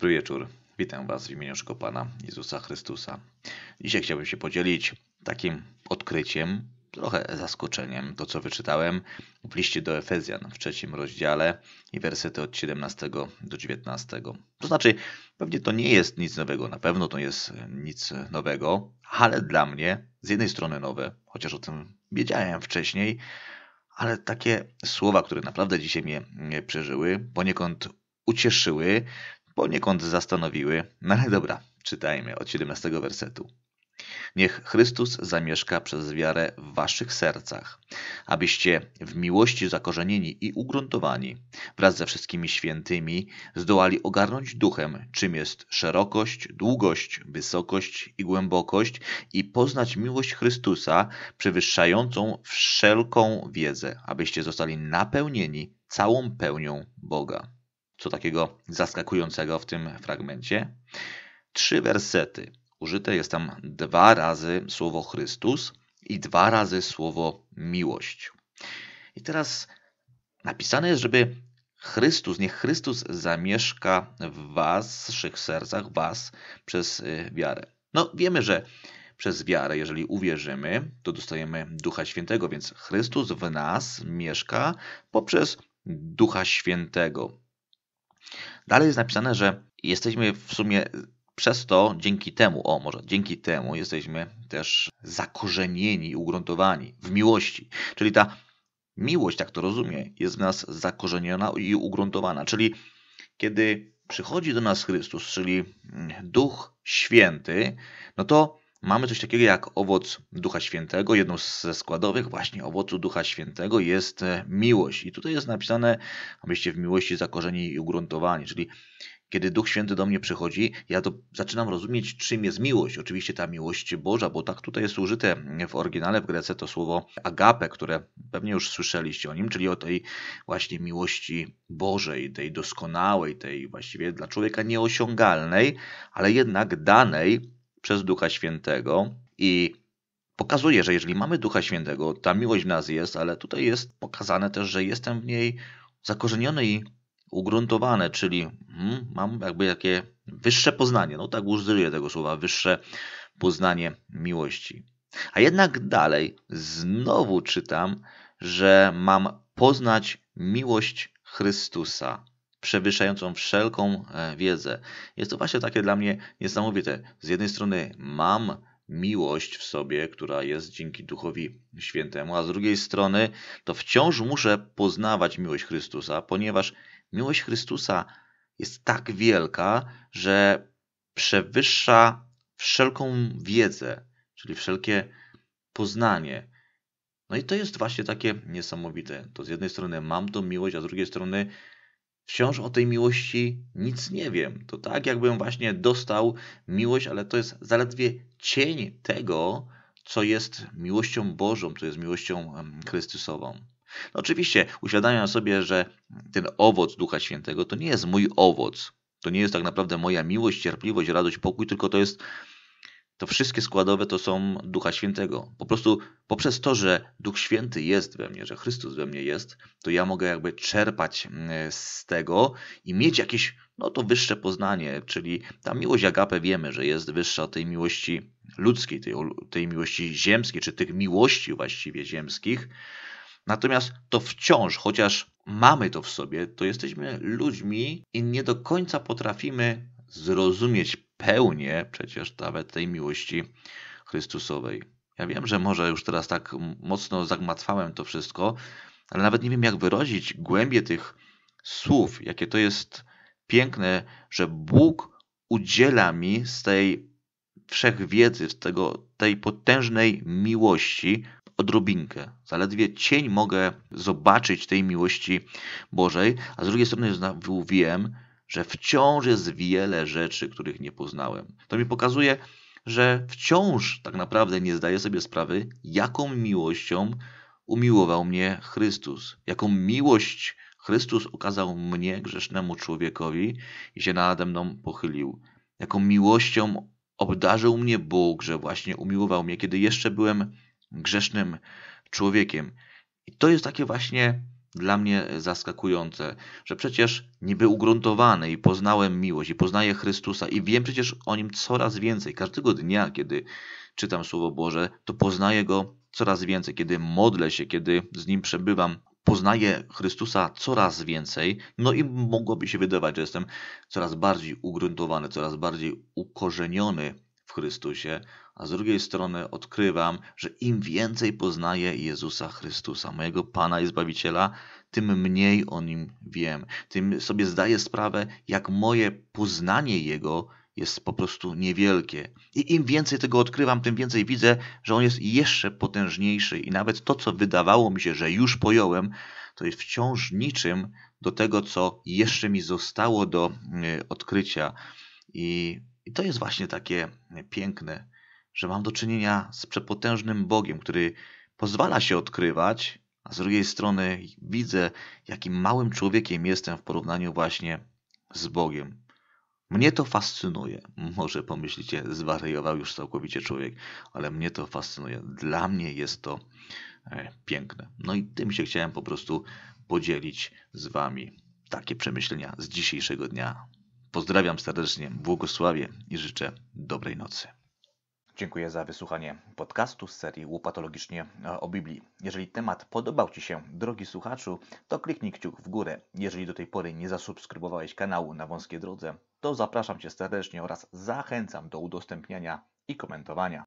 Dobry wieczór. Witam Was w imieniu Szkopana Jezusa Chrystusa. Dzisiaj chciałbym się podzielić takim odkryciem, trochę zaskoczeniem, to co wyczytałem w liście do Efezjan w trzecim rozdziale i wersety od 17 do 19. To znaczy, pewnie to nie jest nic nowego, na pewno to jest nic nowego, ale dla mnie z jednej strony nowe, chociaż o tym wiedziałem wcześniej, ale takie słowa, które naprawdę dzisiaj mnie przeżyły, poniekąd ucieszyły, poniekąd zastanowiły, no ale dobra, czytajmy od 17 wersetu. Niech Chrystus zamieszka przez wiarę w waszych sercach, abyście w miłości zakorzenieni i ugruntowani, wraz ze wszystkimi świętymi, zdołali ogarnąć duchem, czym jest szerokość, długość, wysokość i głębokość, i poznać miłość Chrystusa, przewyższającą wszelką wiedzę, abyście zostali napełnieni całą pełnią Boga co takiego zaskakującego w tym fragmencie. Trzy wersety. Użyte jest tam dwa razy słowo Chrystus i dwa razy słowo miłość. I teraz napisane jest, żeby Chrystus, niech Chrystus zamieszka w was, w waszych sercach, was przez y, wiarę. No wiemy, że przez wiarę, jeżeli uwierzymy, to dostajemy Ducha Świętego, więc Chrystus w nas mieszka poprzez Ducha Świętego. Dalej jest napisane, że jesteśmy w sumie przez to, dzięki temu, o może dzięki temu jesteśmy też zakorzenieni, ugruntowani w miłości. Czyli ta miłość, tak to rozumiem, jest w nas zakorzeniona i ugruntowana. Czyli kiedy przychodzi do nas Chrystus, czyli Duch Święty, no to Mamy coś takiego jak owoc Ducha Świętego. Jedną ze składowych właśnie owocu Ducha Świętego jest e, miłość. I tutaj jest napisane, abyście w miłości zakorzeni i ugruntowani. Czyli kiedy Duch Święty do mnie przychodzi, ja to zaczynam rozumieć, czym jest miłość. Oczywiście ta miłość Boża, bo tak tutaj jest użyte w oryginale w Grece to słowo agape, które pewnie już słyszeliście o nim, czyli o tej właśnie miłości Bożej, tej doskonałej, tej właściwie dla człowieka nieosiągalnej, ale jednak danej przez Ducha Świętego i pokazuje, że jeżeli mamy Ducha Świętego, ta miłość w nas jest, ale tutaj jest pokazane też, że jestem w niej zakorzeniony i ugruntowane, czyli mm, mam jakby jakie wyższe poznanie, no tak użyję tego słowa, wyższe poznanie miłości. A jednak dalej znowu czytam, że mam poznać miłość Chrystusa przewyższającą wszelką e, wiedzę. Jest to właśnie takie dla mnie niesamowite. Z jednej strony mam miłość w sobie, która jest dzięki Duchowi Świętemu, a z drugiej strony to wciąż muszę poznawać miłość Chrystusa, ponieważ miłość Chrystusa jest tak wielka, że przewyższa wszelką wiedzę, czyli wszelkie poznanie. No i to jest właśnie takie niesamowite. To z jednej strony mam tą miłość, a z drugiej strony wciąż o tej miłości nic nie wiem. To tak, jakbym właśnie dostał miłość, ale to jest zaledwie cień tego, co jest miłością Bożą, co jest miłością Chrystusową. No oczywiście uświadamiam sobie, że ten owoc Ducha Świętego to nie jest mój owoc. To nie jest tak naprawdę moja miłość, cierpliwość, radość, pokój, tylko to jest to wszystkie składowe to są Ducha Świętego. Po prostu poprzez to, że Duch Święty jest we mnie, że Chrystus we mnie jest, to ja mogę jakby czerpać mm, z tego i mieć jakieś, no to wyższe poznanie, czyli ta miłość agape wiemy, że jest wyższa od tej miłości ludzkiej, tej, tej miłości ziemskiej, czy tych miłości właściwie ziemskich. Natomiast to wciąż, chociaż mamy to w sobie, to jesteśmy ludźmi i nie do końca potrafimy zrozumieć pełnię przecież nawet tej miłości Chrystusowej. Ja wiem, że może już teraz tak mocno zagmatwałem to wszystko, ale nawet nie wiem, jak wyrazić głębie tych słów, jakie to jest piękne, że Bóg udziela mi z tej wszechwiedzy, z tego, tej potężnej miłości odrobinkę. Zaledwie cień mogę zobaczyć tej miłości Bożej, a z drugiej strony wiem, że wciąż jest wiele rzeczy, których nie poznałem. To mi pokazuje, że wciąż tak naprawdę nie zdaję sobie sprawy, jaką miłością umiłował mnie Chrystus, jaką miłość Chrystus okazał mnie, grzesznemu człowiekowi, i się nade mną pochylił. Jaką miłością obdarzył mnie Bóg, że właśnie umiłował mnie, kiedy jeszcze byłem grzesznym człowiekiem. I to jest takie właśnie dla mnie zaskakujące, że przecież niby ugruntowany i poznałem miłość i poznaję Chrystusa i wiem przecież o Nim coraz więcej. Każdego dnia, kiedy czytam Słowo Boże, to poznaję Go coraz więcej, kiedy modlę się, kiedy z Nim przebywam, poznaję Chrystusa coraz więcej, no i mogłoby się wydawać, że jestem coraz bardziej ugruntowany, coraz bardziej ukorzeniony w Chrystusie, a z drugiej strony odkrywam, że im więcej poznaję Jezusa Chrystusa, mojego Pana i Zbawiciela, tym mniej o nim wiem, tym sobie zdaję sprawę, jak moje poznanie Jego jest po prostu niewielkie. I im więcej tego odkrywam, tym więcej widzę, że on jest jeszcze potężniejszy i nawet to, co wydawało mi się, że już pojąłem, to jest wciąż niczym do tego, co jeszcze mi zostało do y, odkrycia. I i to jest właśnie takie e, piękne, że mam do czynienia z przepotężnym Bogiem, który pozwala się odkrywać, a z drugiej strony widzę, jakim małym człowiekiem jestem w porównaniu właśnie z Bogiem. Mnie to fascynuje. Może pomyślicie, zwariował już całkowicie człowiek, ale mnie to fascynuje. Dla mnie jest to e, piękne. No i tym się chciałem po prostu podzielić z Wami. Takie przemyślenia z dzisiejszego dnia. Pozdrawiam serdecznie, błogosławię i życzę dobrej nocy. Dziękuję za wysłuchanie podcastu z serii Łopatologicznie e, o Biblii. Jeżeli temat podobał Ci się, drogi słuchaczu, to kliknij kciuk w górę. Jeżeli do tej pory nie zasubskrybowałeś kanału na wąskiej drodze, to zapraszam Cię serdecznie oraz zachęcam do udostępniania i komentowania.